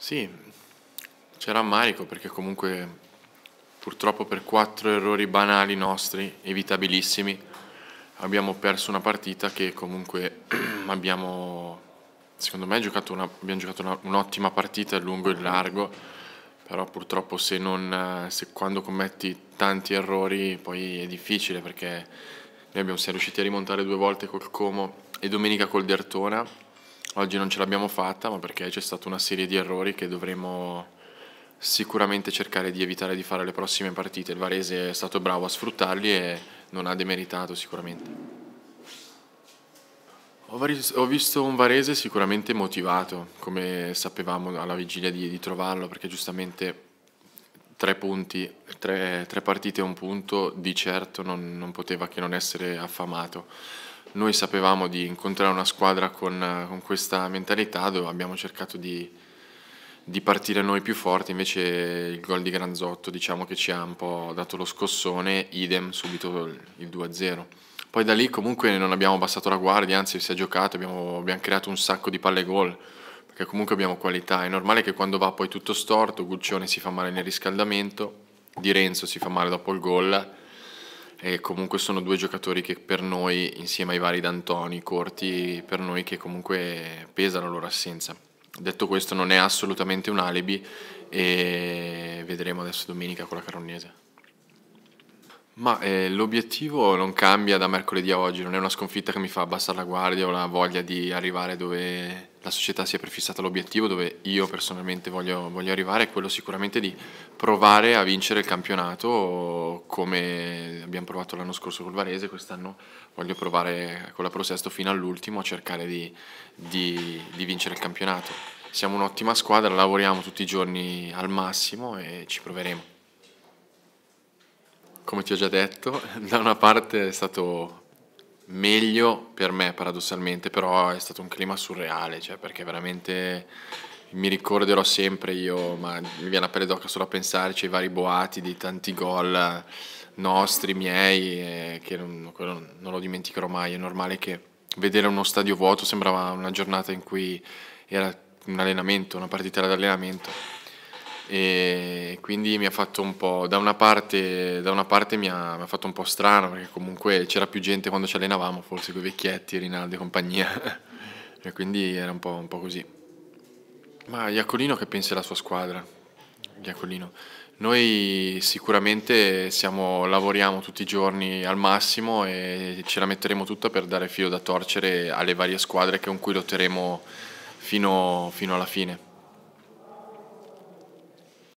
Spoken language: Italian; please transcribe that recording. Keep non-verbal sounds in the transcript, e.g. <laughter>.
Sì, c'è rammarico perché comunque purtroppo per quattro errori banali nostri, evitabilissimi, abbiamo perso una partita che comunque <clears throat> abbiamo, secondo me, giocato una, abbiamo giocato un'ottima partita a lungo e largo, però purtroppo se, non, se quando commetti tanti errori poi è difficile perché noi abbiamo, siamo riusciti a rimontare due volte col Como e domenica col Dertona Oggi non ce l'abbiamo fatta, ma perché c'è stata una serie di errori che dovremo sicuramente cercare di evitare di fare le prossime partite. Il Varese è stato bravo a sfruttarli e non ha demeritato sicuramente. Ho visto un Varese sicuramente motivato, come sapevamo alla vigilia di, di trovarlo, perché giustamente tre punti, tre, tre partite e un punto di certo non, non poteva che non essere affamato noi sapevamo di incontrare una squadra con, con questa mentalità dove abbiamo cercato di, di, partire noi più forti, invece il gol di Granzotto diciamo che ci ha un po' dato lo scossone, idem subito il 2-0. Poi da lì comunque non abbiamo abbassato la guardia, anzi si è giocato, abbiamo, abbiamo creato un sacco di palle gol, perché comunque abbiamo qualità. È normale che quando va poi tutto storto, Guccione si fa male nel riscaldamento, Di Renzo si fa male dopo il gol, e comunque sono due giocatori che per noi, insieme ai vari D'Antoni, Corti, per noi che comunque pesa la loro assenza. Detto questo non è assolutamente un alibi e vedremo adesso domenica con la Carognese. Ma eh, l'obiettivo non cambia da mercoledì a oggi, non è una sconfitta che mi fa abbassare la guardia o la voglia di arrivare dove la società si è prefissata l'obiettivo, dove io personalmente voglio, voglio arrivare, è quello sicuramente di provare a vincere il campionato come abbiamo provato l'anno scorso col Varese, quest'anno voglio provare con la Prosesto fino all'ultimo a cercare di, di, di vincere il campionato. Siamo un'ottima squadra, lavoriamo tutti i giorni al massimo e ci proveremo come ti ho già detto, <laughs> da una parte è stato meglio per me paradossalmente, però è stato un clima surreale, cioè perché veramente mi ricorderò sempre io, ma mi viene la pelle d'oca solo a pensarci i vari boati di tanti gol nostri, miei, che non, non lo dimenticherò mai. È normale che vedere uno stadio vuoto sembrava una giornata in cui era un allenamento, una partita d'allenamento e quindi mi ha fatto un po', da una parte, da una parte mi, ha, mi, ha, fatto un po' strano perché comunque c'era più gente quando ci allenavamo, forse con i vecchietti, Rinaldo e compagnia, <laughs> e quindi era un po', un po', così. Ma Iacolino che pensa della sua squadra? Iacolino. Noi sicuramente siamo, lavoriamo tutti i giorni al massimo e ce la metteremo tutta per dare filo da torcere alle varie squadre con cui lotteremo fino, fino alla fine.